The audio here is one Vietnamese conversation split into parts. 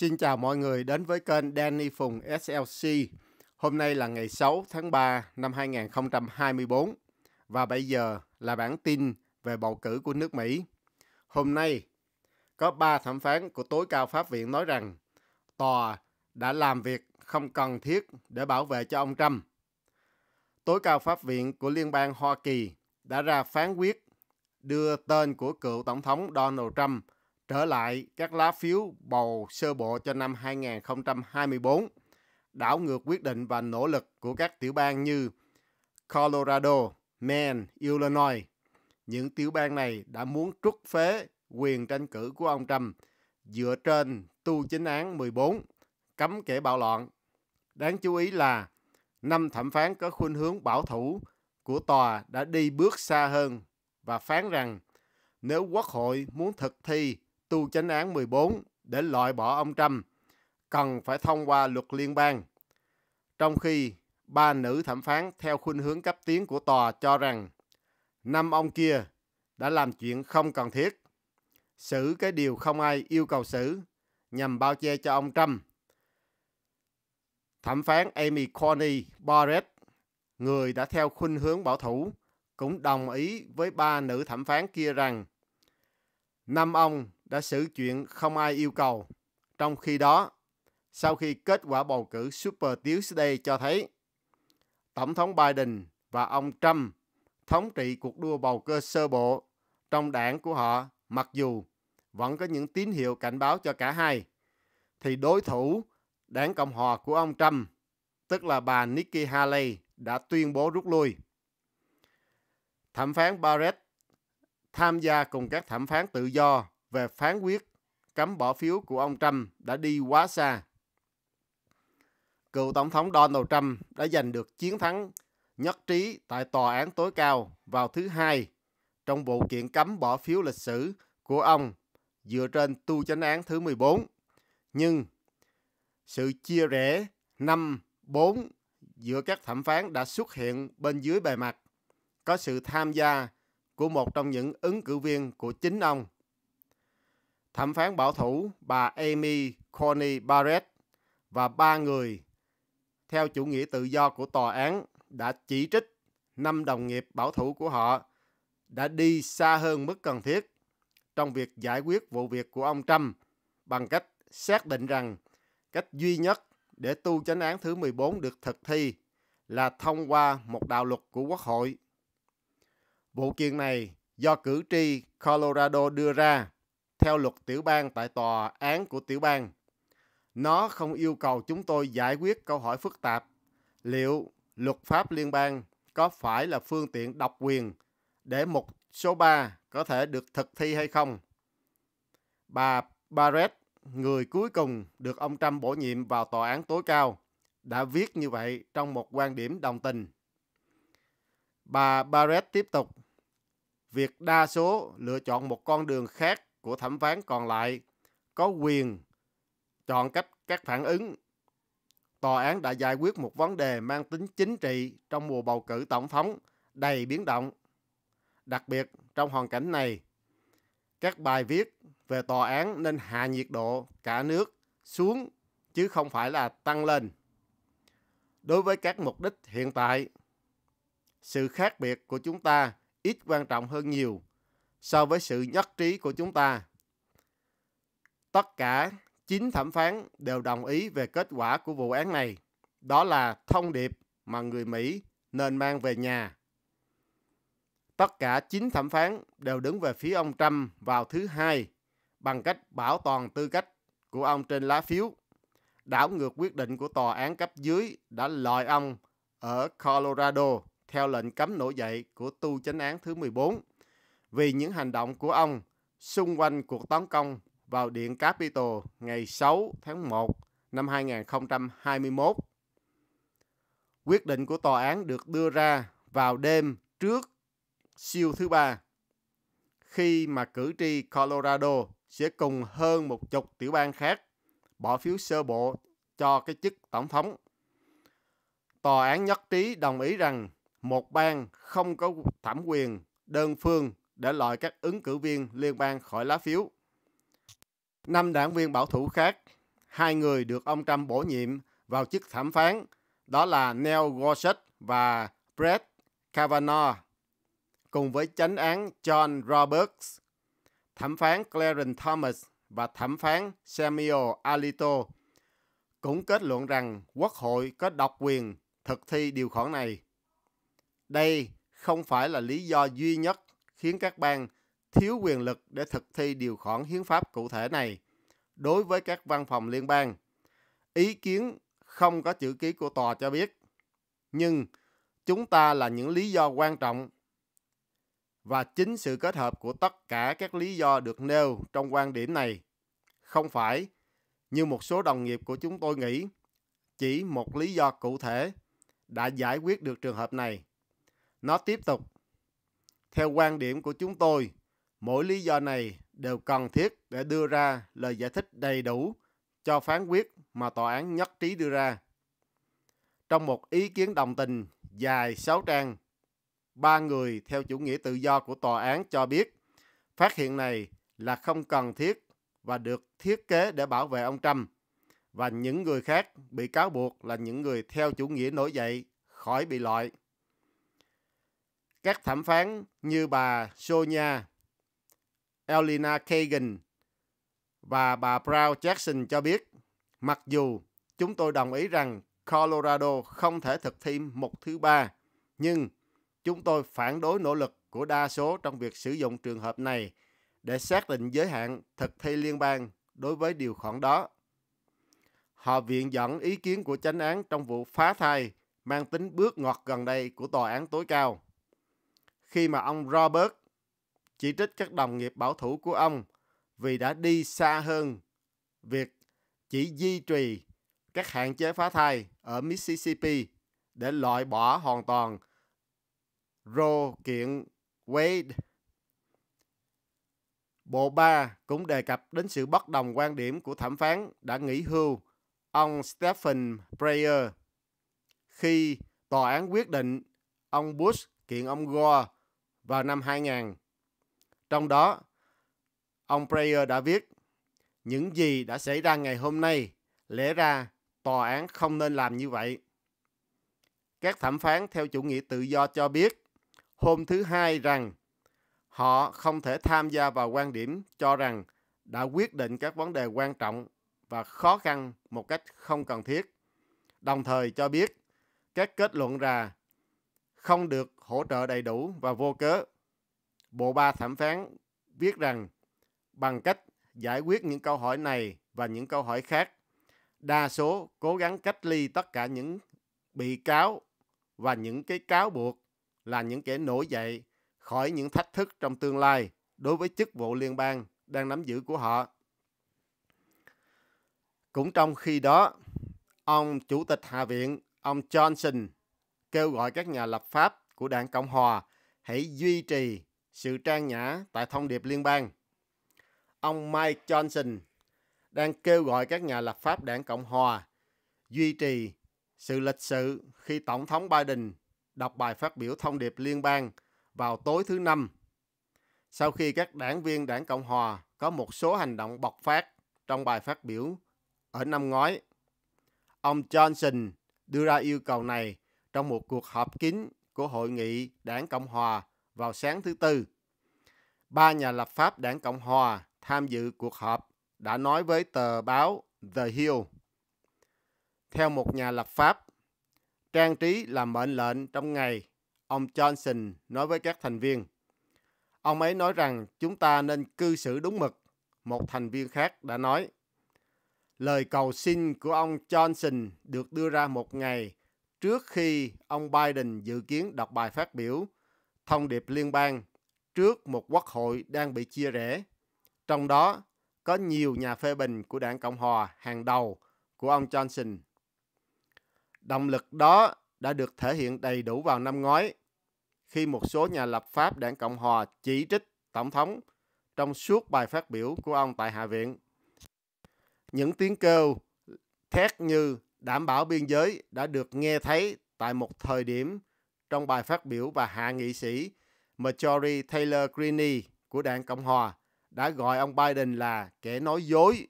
Xin chào mọi người đến với kênh Danny Phùng SLC. Hôm nay là ngày 6 tháng 3 năm 2024 và bây giờ là bản tin về bầu cử của nước Mỹ. Hôm nay, có 3 thẩm phán của tối cao pháp viện nói rằng tòa đã làm việc không cần thiết để bảo vệ cho ông Trump. Tối cao pháp viện của Liên bang Hoa Kỳ đã ra phán quyết đưa tên của cựu tổng thống Donald Trump trở lại các lá phiếu bầu sơ bộ cho năm 2024, đảo ngược quyết định và nỗ lực của các tiểu bang như Colorado, Maine, Illinois. Những tiểu bang này đã muốn trút phế quyền tranh cử của ông Trump dựa trên tu chính án 14 cấm kẻ bạo loạn. Đáng chú ý là năm thẩm phán có khuynh hướng bảo thủ của tòa đã đi bước xa hơn và phán rằng nếu quốc hội muốn thực thi tu chánh án 14 để loại bỏ ông Trump cần phải thông qua luật liên bang. Trong khi ba nữ thẩm phán theo khuynh hướng cấp tiến của tòa cho rằng năm ông kia đã làm chuyện không cần thiết, xử cái điều không ai yêu cầu xử nhằm bao che cho ông Trump. Thẩm phán Amy Coney Barrett, người đã theo khuynh hướng bảo thủ, cũng đồng ý với ba nữ thẩm phán kia rằng năm ông đã xử chuyện không ai yêu cầu. Trong khi đó, sau khi kết quả bầu cử Super Tuesday cho thấy Tổng thống Biden và ông Trump thống trị cuộc đua bầu cử sơ bộ trong đảng của họ mặc dù vẫn có những tín hiệu cảnh báo cho cả hai thì đối thủ đảng Cộng hòa của ông Trump tức là bà Nikki Haley đã tuyên bố rút lui. Thẩm phán Barrett tham gia cùng các thẩm phán tự do về phán quyết cấm bỏ phiếu của ông Trump đã đi quá xa. Cựu Tổng thống Donald Trump đã giành được chiến thắng nhất trí tại Tòa án tối cao vào thứ Hai trong vụ kiện cấm bỏ phiếu lịch sử của ông dựa trên tu chánh án thứ 14. Nhưng sự chia rẽ 5-4 giữa các thẩm phán đã xuất hiện bên dưới bề mặt, có sự tham gia của một trong những ứng cử viên của chính ông thẩm phán bảo thủ bà Amy Coney Barrett và ba người theo chủ nghĩa tự do của tòa án đã chỉ trích năm đồng nghiệp bảo thủ của họ đã đi xa hơn mức cần thiết trong việc giải quyết vụ việc của ông Trump bằng cách xác định rằng cách duy nhất để tu chánh án thứ 14 được thực thi là thông qua một đạo luật của Quốc hội. Vụ kiện này do cử tri Colorado đưa ra theo luật tiểu bang tại tòa án của tiểu bang. Nó không yêu cầu chúng tôi giải quyết câu hỏi phức tạp. Liệu luật pháp liên bang có phải là phương tiện độc quyền để mục số 3 có thể được thực thi hay không? Bà Barrett, người cuối cùng được ông Trump bổ nhiệm vào tòa án tối cao, đã viết như vậy trong một quan điểm đồng tình. Bà Barrett tiếp tục, việc đa số lựa chọn một con đường khác của thẩm phán còn lại có quyền chọn cách các phản ứng. Tòa án đã giải quyết một vấn đề mang tính chính trị trong mùa bầu cử tổng thống đầy biến động. Đặc biệt trong hoàn cảnh này, các bài viết về tòa án nên hạ nhiệt độ cả nước xuống chứ không phải là tăng lên. Đối với các mục đích hiện tại, sự khác biệt của chúng ta ít quan trọng hơn nhiều so với sự nhất trí của chúng ta. Tất cả chín thẩm phán đều đồng ý về kết quả của vụ án này. Đó là thông điệp mà người Mỹ nên mang về nhà. Tất cả chín thẩm phán đều đứng về phía ông Trump vào thứ hai bằng cách bảo toàn tư cách của ông trên lá phiếu. Đảo ngược quyết định của tòa án cấp dưới đã loại ông ở Colorado theo lệnh cấm nổi dậy của tu chánh án thứ 14 vì những hành động của ông xung quanh cuộc tấn công vào Điện Capitol ngày 6 tháng 1 năm 2021. Quyết định của tòa án được đưa ra vào đêm trước siêu thứ ba khi mà cử tri Colorado sẽ cùng hơn một chục tiểu bang khác bỏ phiếu sơ bộ cho cái chức tổng thống. Tòa án nhất trí đồng ý rằng một bang không có thẩm quyền đơn phương để loại các ứng cử viên liên bang khỏi lá phiếu. Năm đảng viên bảo thủ khác, hai người được ông Trump bổ nhiệm vào chức thẩm phán, đó là Neil Gorsuch và Brett Kavanaugh, cùng với chánh án John Roberts, thẩm phán Clarence Thomas và thẩm phán Samuel Alito cũng kết luận rằng Quốc hội có độc quyền thực thi điều khoản này. Đây không phải là lý do duy nhất khiến các bang thiếu quyền lực để thực thi điều khoản hiến pháp cụ thể này đối với các văn phòng liên bang. Ý kiến không có chữ ký của tòa cho biết, nhưng chúng ta là những lý do quan trọng và chính sự kết hợp của tất cả các lý do được nêu trong quan điểm này không phải như một số đồng nghiệp của chúng tôi nghĩ chỉ một lý do cụ thể đã giải quyết được trường hợp này. Nó tiếp tục theo quan điểm của chúng tôi, mỗi lý do này đều cần thiết để đưa ra lời giải thích đầy đủ cho phán quyết mà tòa án nhất trí đưa ra. Trong một ý kiến đồng tình dài 6 trang, ba người theo chủ nghĩa tự do của tòa án cho biết phát hiện này là không cần thiết và được thiết kế để bảo vệ ông Trump và những người khác bị cáo buộc là những người theo chủ nghĩa nổi dậy khỏi bị loại các thẩm phán như bà Sonia Elena Kagan và bà Brown Jackson cho biết, mặc dù chúng tôi đồng ý rằng Colorado không thể thực thi một thứ ba, nhưng chúng tôi phản đối nỗ lực của đa số trong việc sử dụng trường hợp này để xác định giới hạn thực thi liên bang đối với điều khoản đó. Họ viện dẫn ý kiến của chánh án trong vụ phá thai mang tính bước ngọt gần đây của tòa án tối cao khi mà ông Robert chỉ trích các đồng nghiệp bảo thủ của ông vì đã đi xa hơn việc chỉ duy trì các hạn chế phá thai ở Mississippi để loại bỏ hoàn toàn Roe kiện Wade. Bộ ba cũng đề cập đến sự bất đồng quan điểm của thẩm phán đã nghỉ hưu ông Stephen Breyer khi tòa án quyết định ông Bush kiện ông Gore vào năm 2000. Trong đó, ông Breyer đã viết, những gì đã xảy ra ngày hôm nay, lẽ ra tòa án không nên làm như vậy. Các thẩm phán theo chủ nghĩa tự do cho biết hôm thứ Hai rằng họ không thể tham gia vào quan điểm cho rằng đã quyết định các vấn đề quan trọng và khó khăn một cách không cần thiết. Đồng thời cho biết các kết luận ra không được hỗ trợ đầy đủ và vô cớ. Bộ ba thẩm phán viết rằng bằng cách giải quyết những câu hỏi này và những câu hỏi khác, đa số cố gắng cách ly tất cả những bị cáo và những cái cáo buộc là những kẻ nổi dậy khỏi những thách thức trong tương lai đối với chức vụ liên bang đang nắm giữ của họ. Cũng trong khi đó, ông Chủ tịch Hạ viện, ông Johnson kêu gọi các nhà lập pháp của đảng Cộng Hòa hãy duy trì sự trang nhã tại thông điệp liên bang. Ông Mike Johnson đang kêu gọi các nhà lập pháp đảng Cộng Hòa duy trì sự lịch sự khi Tổng thống Biden đọc bài phát biểu thông điệp liên bang vào tối thứ Năm, sau khi các đảng viên đảng Cộng Hòa có một số hành động bộc phát trong bài phát biểu ở năm ngoái. Ông Johnson đưa ra yêu cầu này trong một cuộc họp kín của Hội nghị Đảng Cộng Hòa vào sáng thứ Tư. Ba nhà lập pháp Đảng Cộng Hòa tham dự cuộc họp đã nói với tờ báo The Hill. Theo một nhà lập pháp, trang trí là mệnh lệnh trong ngày, ông Johnson nói với các thành viên. Ông ấy nói rằng chúng ta nên cư xử đúng mực, một thành viên khác đã nói. Lời cầu xin của ông Johnson được đưa ra một ngày trước khi ông Biden dự kiến đọc bài phát biểu thông điệp liên bang trước một quốc hội đang bị chia rẽ. Trong đó có nhiều nhà phê bình của đảng Cộng Hòa hàng đầu của ông Johnson. Động lực đó đã được thể hiện đầy đủ vào năm ngoái khi một số nhà lập pháp đảng Cộng Hòa chỉ trích Tổng thống trong suốt bài phát biểu của ông tại Hạ viện. Những tiếng kêu thét như đảm bảo biên giới đã được nghe thấy tại một thời điểm trong bài phát biểu và hạ nghị sĩ Marjorie Taylor Greene của đảng Cộng Hòa đã gọi ông Biden là kẻ nói dối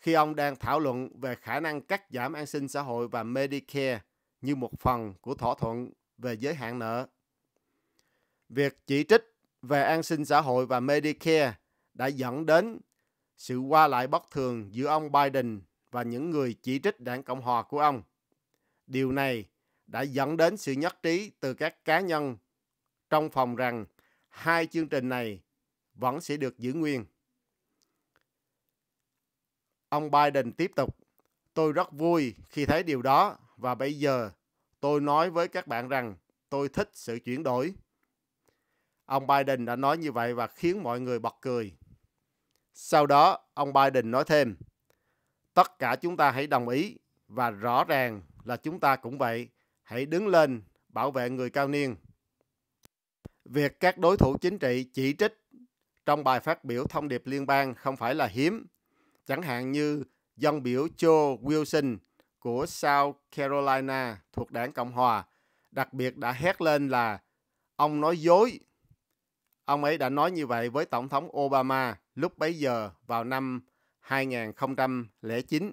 khi ông đang thảo luận về khả năng cắt giảm an sinh xã hội và Medicare như một phần của thỏa thuận về giới hạn nợ. Việc chỉ trích về an sinh xã hội và Medicare đã dẫn đến sự qua lại bất thường giữa ông Biden và những người chỉ trích đảng Cộng hòa của ông. Điều này đã dẫn đến sự nhất trí từ các cá nhân trong phòng rằng hai chương trình này vẫn sẽ được giữ nguyên. Ông Biden tiếp tục, tôi rất vui khi thấy điều đó và bây giờ tôi nói với các bạn rằng tôi thích sự chuyển đổi. Ông Biden đã nói như vậy và khiến mọi người bật cười. Sau đó, ông Biden nói thêm, tất cả chúng ta hãy đồng ý và rõ ràng là chúng ta cũng vậy, hãy đứng lên bảo vệ người cao niên. Việc các đối thủ chính trị chỉ trích trong bài phát biểu thông điệp liên bang không phải là hiếm, chẳng hạn như dân biểu Joe Wilson của South Carolina thuộc đảng Cộng Hòa đặc biệt đã hét lên là ông nói dối. Ông ấy đã nói như vậy với Tổng thống Obama lúc bấy giờ vào năm 2009.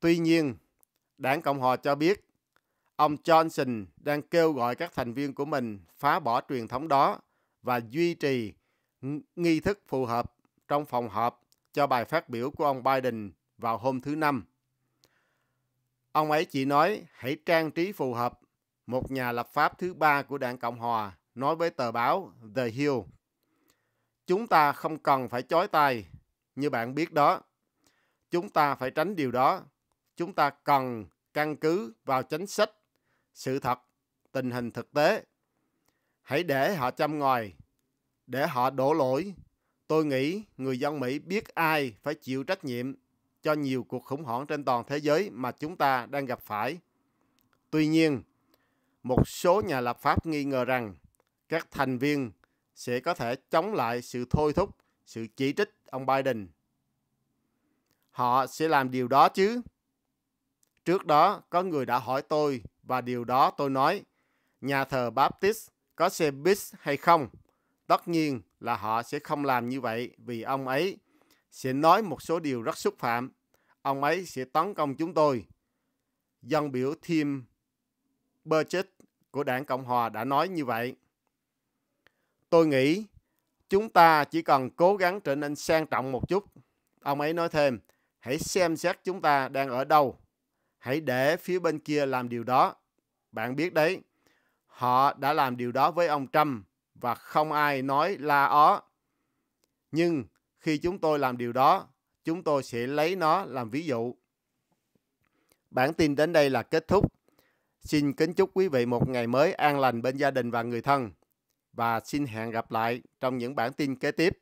Tuy nhiên, đảng Cộng hòa cho biết ông Johnson đang kêu gọi các thành viên của mình phá bỏ truyền thống đó và duy trì nghi thức phù hợp trong phòng họp cho bài phát biểu của ông Biden vào hôm thứ Năm. Ông ấy chỉ nói hãy trang trí phù hợp, một nhà lập pháp thứ ba của đảng Cộng Hòa nói với tờ báo The Hill. Chúng ta không cần phải chối tay như bạn biết đó. Chúng ta phải tránh điều đó. Chúng ta cần căn cứ vào chính sách, sự thật, tình hình thực tế. Hãy để họ chăm ngòi, để họ đổ lỗi. Tôi nghĩ người dân Mỹ biết ai phải chịu trách nhiệm cho nhiều cuộc khủng hoảng trên toàn thế giới mà chúng ta đang gặp phải. Tuy nhiên, một số nhà lập pháp nghi ngờ rằng các thành viên sẽ có thể chống lại sự thôi thúc, sự chỉ trích ông Biden. Họ sẽ làm điều đó chứ. Trước đó, có người đã hỏi tôi và điều đó tôi nói, nhà thờ Baptist có xe bus hay không? Tất nhiên là họ sẽ không làm như vậy vì ông ấy sẽ nói một số điều rất xúc phạm. Ông ấy sẽ tấn công chúng tôi. Dân biểu Tim Burchett của đảng Cộng Hòa đã nói như vậy. Tôi nghĩ Chúng ta chỉ cần cố gắng trở nên sang trọng một chút. Ông ấy nói thêm, hãy xem xét chúng ta đang ở đâu. Hãy để phía bên kia làm điều đó. Bạn biết đấy, họ đã làm điều đó với ông Trump và không ai nói la ó. Nhưng khi chúng tôi làm điều đó, chúng tôi sẽ lấy nó làm ví dụ. Bản tin đến đây là kết thúc. Xin kính chúc quý vị một ngày mới an lành bên gia đình và người thân và xin hẹn gặp lại trong những bản tin kế tiếp.